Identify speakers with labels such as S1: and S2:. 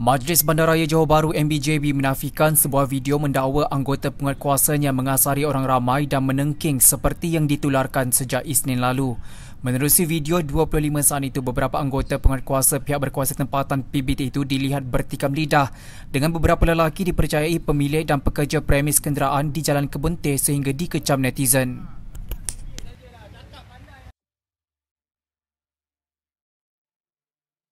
S1: Majlis Bandaraya Johor Bahru MBJB menafikan sebuah video mendakwa anggota penguatkuasanya mengasari orang ramai dan menengking seperti yang ditularkan sejak Isnin lalu. Menerusi video 25 saat itu, beberapa anggota penguatkuasa pihak berkuasa tempatan PBT itu dilihat bertikam lidah dengan beberapa lelaki dipercayai pemilik dan pekerja premis kenderaan di Jalan Kebun Teh sehingga dikecam netizen.